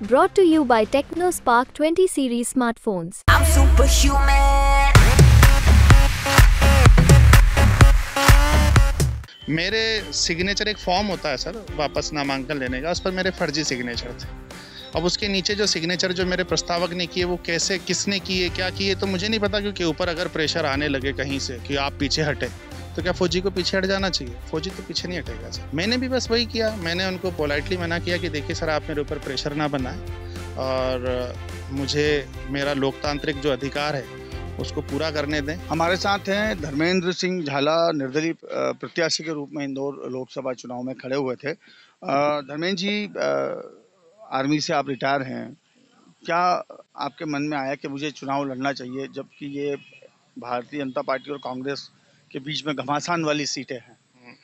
brought to you by Spark 20 series smartphones. I'm superhuman. मेरे signature एक form होता है सर वापस नामांकन लेने का उस पर मेरे फर्जी सिग्नेचर थे अब उसके नीचे जो सिग्नेचर जो मेरे प्रस्तावक ने किए वो कैसे किसने किए क्या किए तो मुझे नहीं पता क्योंकि ऊपर अगर प्रेशर आने लगे कहीं से कि आप पीछे हटे तो क्या फौजी को पीछे हट जाना चाहिए फौजी तो पीछे नहीं हटेगा सर मैंने भी बस वही किया मैंने उनको पोलाइटली मना किया कि देखिए सर आप मेरे ऊपर प्रेशर ना बनाए और मुझे मेरा लोकतांत्रिक जो अधिकार है उसको पूरा करने दें हमारे साथ हैं धर्मेंद्र सिंह झाला निर्दलीय प्रत्याशी के रूप में इंदौर लोकसभा चुनाव में खड़े हुए थे धर्मेंद्र जी आर्मी से आप रिटायर हैं क्या आपके मन में आया कि मुझे चुनाव लड़ना चाहिए जबकि ये भारतीय जनता पार्टी और कांग्रेस के बीच में घमासान वाली सीटें हैं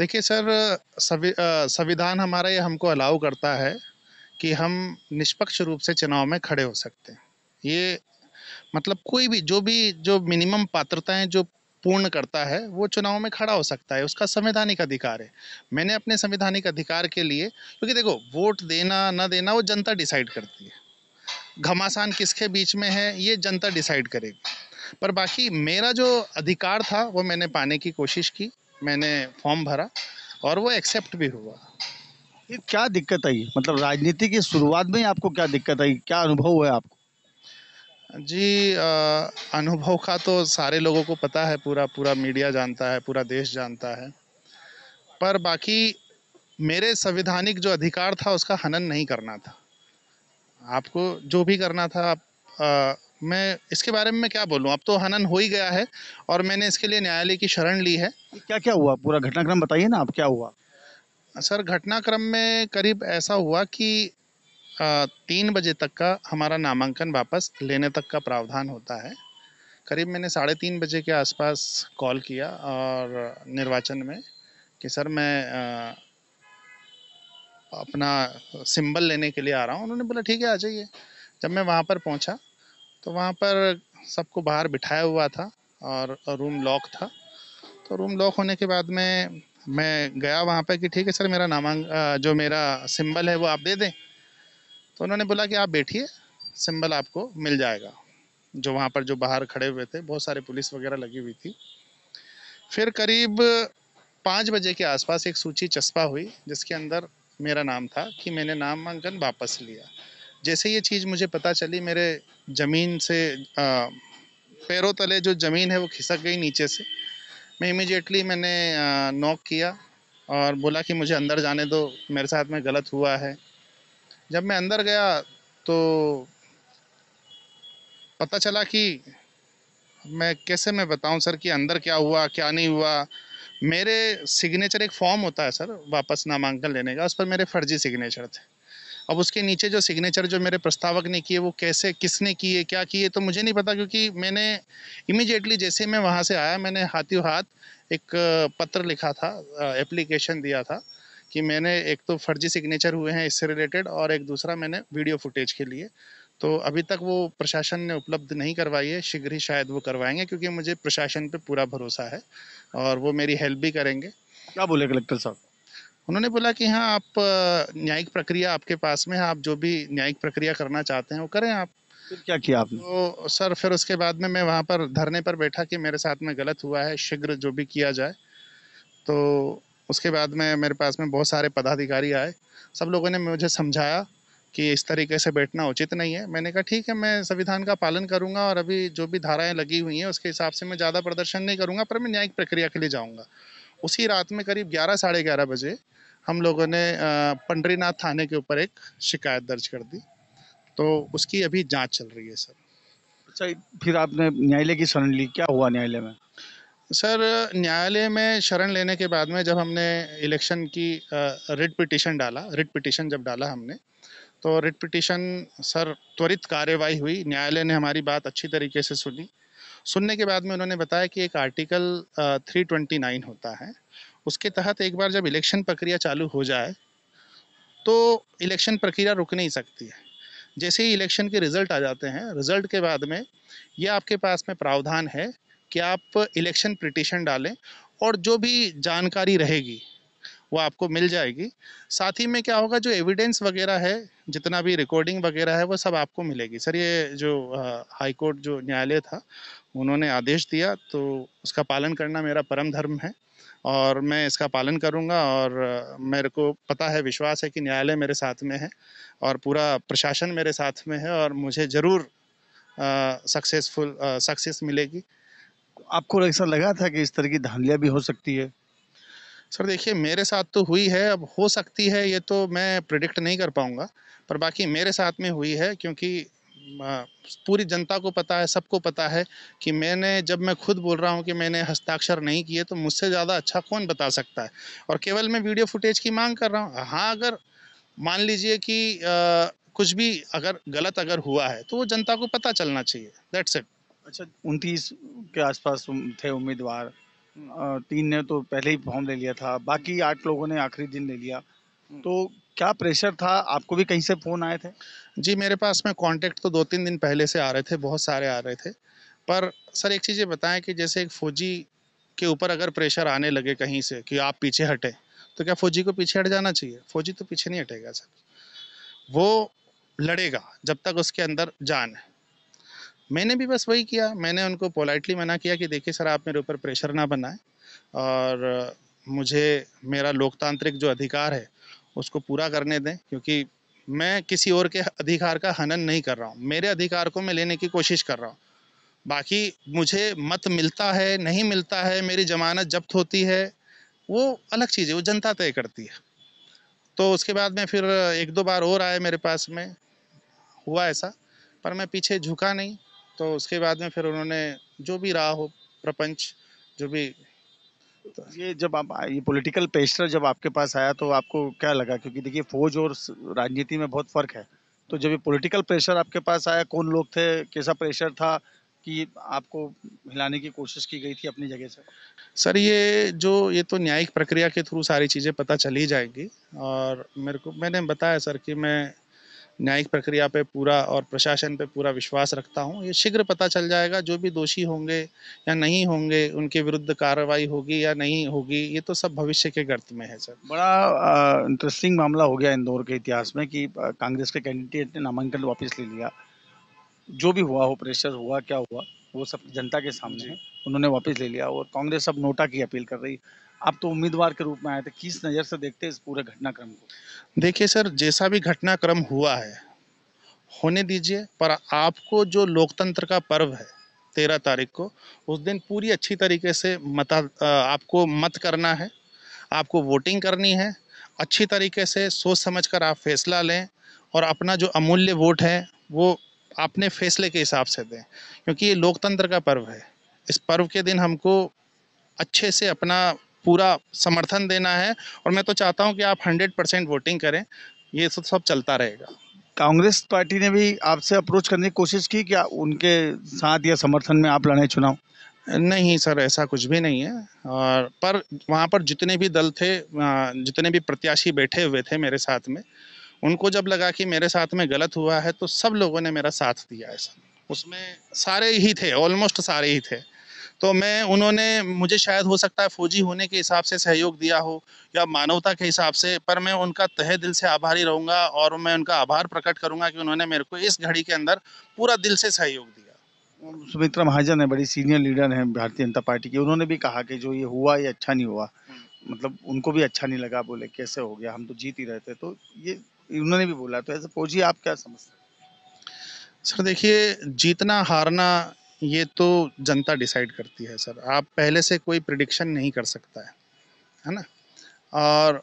देखिए सर सवि, संविधान हमारा ये हमको अलाउ करता है कि हम निष्पक्ष रूप से चुनाव में खड़े हो सकते हैं ये मतलब कोई भी जो भी जो मिनिमम पात्रताएं जो पूर्ण करता है वो चुनाव में खड़ा हो सकता है उसका संवैधानिक अधिकार है मैंने अपने संवैधानिक अधिकार के लिए क्योंकि देखो वोट देना ना देना वो जनता डिसाइड करती है घमासान किसके बीच में है ये जनता डिसाइड करेगी पर बाकी मेरा जो अधिकार था वो मैंने पाने की कोशिश की मैंने फॉर्म भरा और वो एक्सेप्ट भी हुआ ये क्या दिक्कत आई मतलब राजनीति की शुरुआत में ही आपको क्या दिक्कत आई क्या अनुभव हुआ आपको जी आ, अनुभव का तो सारे लोगों को पता है पूरा पूरा मीडिया जानता है पूरा देश जानता है पर बाकी मेरे संविधानिक जो अधिकार था उसका हनन नहीं करना था आपको जो भी करना था आप आ, मैं इसके बारे में मैं क्या बोलूँ अब तो हनन हो ही गया है और मैंने इसके लिए न्यायालय की शरण ली है क्या क्या हुआ पूरा घटनाक्रम बताइए ना आप क्या हुआ सर घटनाक्रम में करीब ऐसा हुआ कि तीन बजे तक का हमारा नामांकन वापस लेने तक का प्रावधान होता है करीब मैंने साढ़े तीन बजे के आसपास कॉल किया और निर्वाचन में कि सर मैं आ, अपना सिंबल लेने के लिए आ रहा हूँ उन्होंने बोला ठीक है आ जाइए जब मैं वहाँ पर पहुँचा तो वहाँ पर सबको बाहर बिठाया हुआ था और रूम लॉक था तो रूम लॉक होने के बाद में मैं गया वहाँ पर कि ठीक है सर मेरा नामांक जो मेरा सिंबल है वो आप दे दें तो उन्होंने बोला कि आप बैठिए सिंबल आपको मिल जाएगा जो वहाँ पर जो बाहर खड़े हुए थे बहुत सारे पुलिस वगैरह लगी हुई थी फिर करीब पाँच बजे के आसपास एक सूची चस्पा हुई जिसके अंदर मेरा नाम था कि मैंने नामांकन वापस लिया जैसे ये चीज़ मुझे पता चली मेरे ज़मीन से पैरों तले जो ज़मीन है वो खिसक गई नीचे से मैं इमिजिएटली मैंने नॉक किया और बोला कि मुझे अंदर जाने दो मेरे साथ में गलत हुआ है जब मैं अंदर गया तो पता चला कि मैं कैसे मैं बताऊं सर कि अंदर क्या हुआ क्या नहीं हुआ मेरे सिग्नेचर एक फॉर्म होता है सर वापस नामांकन लेने का उस पर मेरे फर्जी सिग्नेचर थे अब उसके नीचे जो सिग्नेचर जो मेरे प्रस्तावक ने किए वो कैसे किसने किए क्या किए तो मुझे नहीं पता क्योंकि मैंने इमिजिएटली जैसे मैं वहाँ से आया मैंने हाथी हाथ एक पत्र लिखा था एप्लीकेशन दिया था कि मैंने एक तो फर्जी सिग्नेचर हुए हैं इससे रिलेटेड और एक दूसरा मैंने वीडियो फुटेज के लिए तो अभी तक वो प्रशासन ने उपलब्ध नहीं करवाई है शीघ्र ही शायद वो करवाएंगे क्योंकि मुझे प्रशासन पे पूरा भरोसा है और वो मेरी हेल्प भी करेंगे क्या बोले कलेक्टर साहब उन्होंने बोला कि हाँ आप न्यायिक प्रक्रिया आपके पास में है आप जो भी न्यायिक प्रक्रिया करना चाहते हैं वो करें आप फिर क्या किया आपने तो सर फिर उसके बाद में मैं वहाँ पर धरने पर बैठा कि मेरे साथ में गलत हुआ है शीघ्र जो भी किया जाए तो उसके बाद में मेरे पास में बहुत सारे पदाधिकारी आए सब लोगों ने मुझे समझाया कि इस तरीके से बैठना उचित नहीं है मैंने कहा ठीक है मैं संविधान का पालन करूंगा और अभी जो भी धाराएं लगी हुई हैं उसके हिसाब से मैं ज़्यादा प्रदर्शन नहीं करूंगा पर मैं न्यायिक प्रक्रिया के लिए जाऊंगा उसी रात में करीब ग्यारह साढ़े ग्यारह बजे हम लोगों ने पंडरीनाथ थाने के ऊपर एक शिकायत दर्ज कर दी तो उसकी अभी जांच चल रही है सर अच्छा फिर आपने न्यायालय की शरण ली क्या हुआ न्यायालय में सर न्यायालय में शरण लेने के बाद में जब हमने इलेक्शन की रिट पिटिशन डाला रिट पिटिशन जब डाला हमने तो रिट पिटिशन सर त्वरित कार्यवाही हुई न्यायालय ने हमारी बात अच्छी तरीके से सुनी सुनने के बाद में उन्होंने बताया कि एक आर्टिकल 329 होता है उसके तहत एक बार जब इलेक्शन प्रक्रिया चालू हो जाए तो इलेक्शन प्रक्रिया रुक नहीं सकती है जैसे ही इलेक्शन के रिजल्ट आ जाते हैं रिजल्ट के बाद में ये आपके पास में प्रावधान है कि आप इलेक्शन पिटिशन डालें और जो भी जानकारी रहेगी वो आपको मिल जाएगी साथ ही में क्या होगा जो एविडेंस वगैरह है जितना भी रिकॉर्डिंग वगैरह है वो सब आपको मिलेगी सर ये जो हाई कोर्ट जो न्यायालय था उन्होंने आदेश दिया तो उसका पालन करना मेरा परम धर्म है और मैं इसका पालन करूंगा और मेरे को पता है विश्वास है कि न्यायालय मेरे साथ में है और पूरा प्रशासन मेरे साथ में है और मुझे ज़रूर सक्सेसफुल सक्सेस मिलेगी आपको ऐसा लगा था कि इस तरह की धांधलियाँ भी हो सकती है सर देखिए मेरे साथ तो हुई है अब हो सकती है ये तो मैं प्रिडिक्ट नहीं कर पाऊँगा पर बाकी मेरे साथ में हुई है क्योंकि पूरी जनता को पता है सबको पता है कि मैंने जब मैं खुद बोल रहा हूँ कि मैंने हस्ताक्षर नहीं किए तो मुझसे ज़्यादा अच्छा कौन बता सकता है और केवल मैं वीडियो फुटेज की मांग कर रहा हूँ हाँ अगर मान लीजिए कि आ, कुछ भी अगर गलत अगर हुआ है तो वो जनता को पता चलना चाहिए दैट्स इट अच्छा उनतीस के आसपास थे उम्मीदवार तीन ने तो पहले ही फॉर्म ले लिया था बाकी आठ लोगों ने आखिरी दिन ले लिया तो क्या प्रेशर था आपको भी कहीं से फ़ोन आए थे जी मेरे पास में कांटेक्ट तो दो तीन दिन पहले से आ रहे थे बहुत सारे आ रहे थे पर सर एक चीज़ ये बताएं कि जैसे एक फ़ौजी के ऊपर अगर प्रेशर आने लगे कहीं से कि आप पीछे हटें तो क्या फ़ौजी को पीछे हट जाना चाहिए फ़ौजी तो पीछे नहीं हटेगा सर वो लड़ेगा जब तक उसके अंदर जान है मैंने भी बस वही किया मैंने उनको पोलाइटली मना किया कि देखिए सर आप मेरे ऊपर प्रेशर ना बनाएं और मुझे मेरा लोकतांत्रिक जो अधिकार है उसको पूरा करने दें क्योंकि मैं किसी और के अधिकार का हनन नहीं कर रहा हूँ मेरे अधिकार को मैं लेने की कोशिश कर रहा हूँ बाकी मुझे मत मिलता है नहीं मिलता है मेरी जमानत जब्त होती है वो अलग चीज़ है वो जनता तय करती है तो उसके बाद में फिर एक दो बार और आए मेरे पास में हुआ ऐसा पर मैं पीछे झुका नहीं तो उसके बाद में फिर उन्होंने जो भी रहा हो प्रपंच जो भी तो ये जब आप ये पॉलिटिकल प्रेशर जब आपके पास आया तो आपको क्या लगा क्योंकि देखिए फौज और राजनीति में बहुत फर्क है तो जब ये पॉलिटिकल प्रेशर आपके पास आया कौन लोग थे कैसा प्रेशर था कि आपको हिलाने की कोशिश की गई थी अपनी जगह से सर ये जो ये तो न्यायिक प्रक्रिया के थ्रू सारी चीज़ें पता चली जाएंगी और मेरे को मैंने बताया सर कि मैं न्यायिक प्रक्रिया पे पूरा और प्रशासन पे पूरा विश्वास रखता हूँ ये शीघ्र पता चल जाएगा जो भी दोषी होंगे या नहीं होंगे उनके विरुद्ध कार्रवाई होगी या नहीं होगी ये तो सब भविष्य के गर्त में है सर बड़ा इंटरेस्टिंग मामला हो गया इंदौर के इतिहास में कि कांग्रेस के कैंडिडेट ने नामांकन वापस ले लिया जो भी हुआ हो प्रेशर हुआ क्या हुआ वो सब जनता के सामने है उन्होंने वापस ले लिया और कांग्रेस अब नोटा की अपील कर रही आप तो उम्मीदवार के रूप में आए थे किस नज़र से देखते हैं इस पूरे घटनाक्रम को देखिए सर जैसा भी घटनाक्रम हुआ है होने दीजिए पर आपको जो लोकतंत्र का पर्व है तेरह तारीख को उस दिन पूरी अच्छी तरीके से मता आपको मत करना है आपको वोटिंग करनी है अच्छी तरीके से सोच समझ कर आप फैसला लें और अपना जो अमूल्य वोट है वो अपने फैसले के हिसाब से दें क्योंकि ये लोकतंत्र का पर्व है इस पर्व के दिन हमको अच्छे से अपना पूरा समर्थन देना है और मैं तो चाहता हूँ कि आप हंड्रेड परसेंट वोटिंग करें ये सब सब चलता रहेगा कांग्रेस पार्टी ने भी आपसे अप्रोच करने की कोशिश की क्या उनके साथ या समर्थन में आप लड़ें चुनाव नहीं सर ऐसा कुछ भी नहीं है और पर वहाँ पर जितने भी दल थे जितने भी प्रत्याशी बैठे हुए थे मेरे साथ में उनको जब लगा कि मेरे साथ में गलत हुआ है तो सब लोगों ने मेरा साथ दिया है सर उसमें सारे ही थे ऑलमोस्ट सारे ही थे तो मैं उन्होंने मुझे शायद हो सकता है फौजी होने के हिसाब से सहयोग दिया हो या मानवता के हिसाब से पर मैं उनका तहे दिल से आभारी रहूँगा और मैं उनका आभार प्रकट करूँगा कि उन्होंने मेरे को इस घड़ी के अंदर पूरा दिल से सहयोग दिया सुमित्रा महाजन है बड़ी सीनियर लीडर हैं भारतीय जनता पार्टी की उन्होंने भी कहा कि जो ये हुआ ये अच्छा नहीं हुआ मतलब उनको भी अच्छा नहीं लगा बोले कैसे हो गया हम तो जीत ही रहे थे तो ये उन्होंने भी बोला तो ऐसे फौजी आप क्या समझते हैं सर देखिए जीतना हारना ये तो जनता डिसाइड करती है सर आप पहले से कोई प्रडिक्शन नहीं कर सकता है है ना और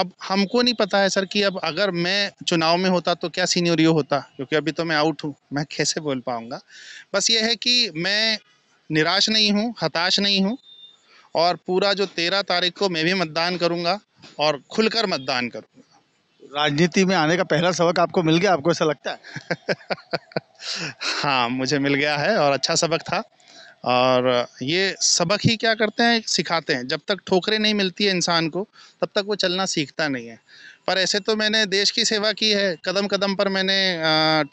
अब हमको नहीं पता है सर कि अब अगर मैं चुनाव में होता तो क्या यू होता क्योंकि अभी तो मैं आउट हूँ मैं कैसे बोल पाऊँगा बस ये है कि मैं निराश नहीं हूँ हताश नहीं हूँ और पूरा जो तेरह तारीख को मैं भी मतदान करूँगा और खुलकर मतदान करूँगा राजनीति में आने का पहला सबक आपको मिल गया आपको ऐसा लगता है हाँ मुझे मिल गया है और अच्छा सबक था और ये सबक ही क्या करते हैं सिखाते हैं जब तक ठोकरें नहीं मिलती है इंसान को तब तक वो चलना सीखता नहीं है पर ऐसे तो मैंने देश की सेवा की है कदम कदम पर मैंने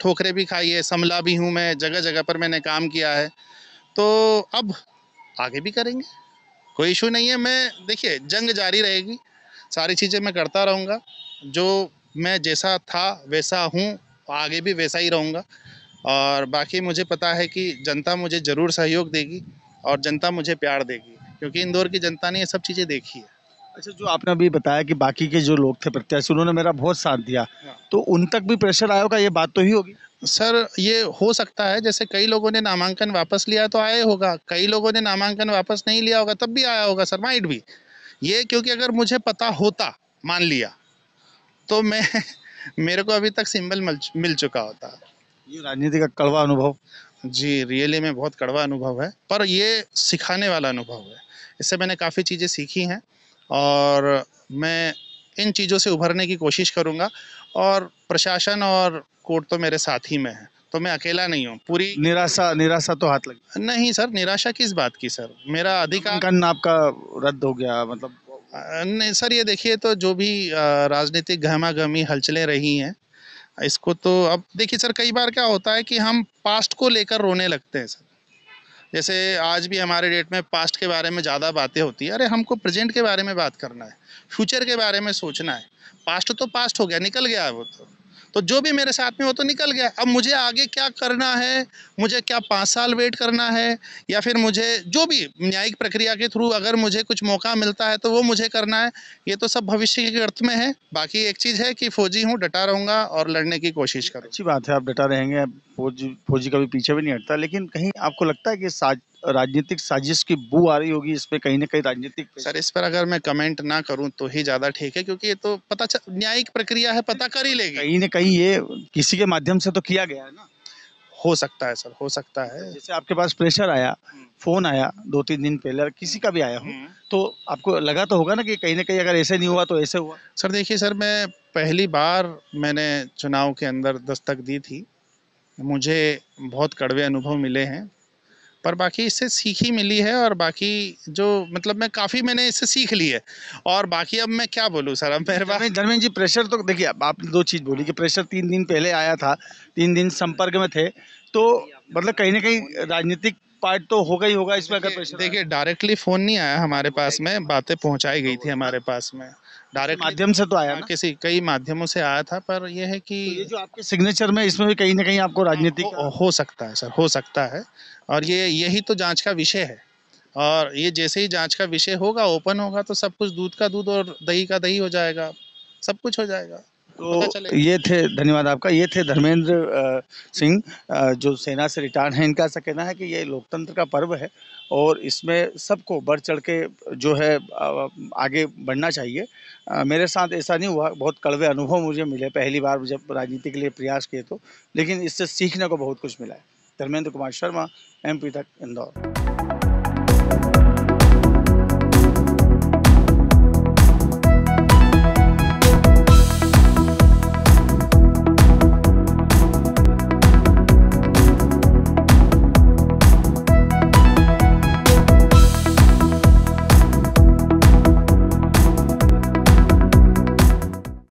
ठोकरें भी खाई है समला भी हूँ मैं जगह जगह पर मैंने काम किया है तो अब आगे भी करेंगे कोई इशू नहीं है मैं देखिए जंग जारी रहेगी सारी चीज़ें मैं करता रहूँगा जो मैं जैसा था वैसा हूँ आगे भी वैसा ही रहूँगा और बाकी मुझे पता है कि जनता मुझे ज़रूर सहयोग देगी और जनता मुझे प्यार देगी क्योंकि इंदौर की जनता ने ये सब चीज़ें देखी है अच्छा जो आपने अभी बताया कि बाकी के जो लोग थे प्रत्याशी उन्होंने मेरा बहुत साथ दिया हाँ। तो उन तक भी प्रेशर आया होगा ये बात तो ही होगी सर ये हो सकता है जैसे कई लोगों ने नामांकन वापस लिया तो आया होगा कई लोगों ने नामांकन वापस नहीं लिया होगा तब भी आया होगा सर माइट भी ये क्योंकि अगर मुझे पता होता मान लिया तो मैं मेरे को अभी तक सिंबल मिल चुका होता ये राजनीति का कड़वा अनुभव जी रियली में बहुत कड़वा अनुभव है पर ये सिखाने वाला अनुभव है इससे मैंने काफ़ी चीज़ें सीखी हैं और मैं इन चीज़ों से उभरने की कोशिश करूँगा और प्रशासन और कोर्ट तो मेरे साथ ही में है तो मैं अकेला नहीं हूँ पूरी निराशा निराशा तो हाथ लगी नहीं सर निराशा किस बात की सर मेरा अधिकार आपका रद्द हो गया मतलब नहीं सर ये देखिए तो जो भी राजनीतिक गहमा गहमी हलचलें रही हैं इसको तो अब देखिए सर कई बार क्या होता है कि हम पास्ट को लेकर रोने लगते हैं सर जैसे आज भी हमारे डेट में पास्ट के बारे में ज़्यादा बातें होती है अरे हमको प्रेजेंट के बारे में बात करना है फ्यूचर के बारे में सोचना है पास्ट तो पास्ट हो गया निकल गया है वो तो तो जो भी मेरे साथ में वो तो निकल गया अब मुझे आगे क्या करना है मुझे क्या पाँच साल वेट करना है या फिर मुझे जो भी न्यायिक प्रक्रिया के थ्रू अगर मुझे कुछ मौका मिलता है तो वो मुझे करना है ये तो सब भविष्य के अर्थ में है बाकी एक चीज़ है कि फ़ौजी हूँ डटा रहूँगा और लड़ने की कोशिश करूँ अच्छी बात है आप डटा रहेंगे फौजी फौजी कभी पीछे भी नहीं हटता लेकिन कहीं आपको लगता है कि साज राजनीतिक साजिश की बू आ रही होगी इस पर कहीं ना कहीं राजनीतिक सर इस पर अगर मैं कमेंट ना करूं तो ही ज़्यादा ठीक है क्योंकि ये तो पता न्यायिक प्रक्रिया है पता कर ही लेगी कहीं ना कहीं ये किसी के माध्यम से तो किया गया है ना हो सकता है सर हो सकता है जैसे आपके पास प्रेशर आया फोन हम्म। आया दो तीन दिन पहले किसी का भी आया हो हम्म। तो आपको लगा तो होगा ना कि कहीं ना कहीं अगर ऐसे नहीं हुआ तो ऐसे हुआ सर देखिए सर मैं पहली बार मैंने चुनाव के अंदर दस्तक दी थी मुझे बहुत कड़वे अनुभव मिले हैं पर बाकी इससे सीख ही मिली है और बाकी जो मतलब मैं काफ़ी मैंने इससे सीख ली है और बाकी अब मैं क्या बोलूँ सर अब मेरे धर्मेंद्र जी प्रेशर तो देखिए आपने दो चीज़ बोली कि प्रेशर तीन दिन पहले आया था तीन दिन संपर्क में थे तो मतलब कहीं ना कहीं राजनीतिक पार्ट तो होगा ही होगा इसमें अगर प्रेशर देखिए डायरेक्टली फ़ोन नहीं आया हमारे पास में बातें पहुँचाई गई थी हमारे पास में डायरेक्ट माध्यम से तो आया ना? किसी कई माध्यमों से आया था पर यह है कि तो ये जो आपके सिग्नेचर में इसमें भी कहीं ना कहीं आपको राजनीति हो, हो सकता है सर हो सकता है और ये यही तो जांच का विषय है और ये जैसे ही जांच का विषय होगा ओपन होगा तो सब कुछ दूध का दूध और दही का दही हो जाएगा सब कुछ हो जाएगा तो ये थे धन्यवाद आपका ये थे धर्मेंद्र सिंह जो सेना से रिटायर्ड हैं इनका ऐसा कहना है कि ये लोकतंत्र का पर्व है और इसमें सबको बढ़ चढ़ के जो है आगे बढ़ना चाहिए मेरे साथ ऐसा नहीं हुआ बहुत कड़वे अनुभव मुझे मिले पहली बार जब राजनीति के लिए प्रयास किए तो लेकिन इससे सीखने को बहुत कुछ मिला है धर्मेंद्र कुमार शर्मा एमपी तक इंदौर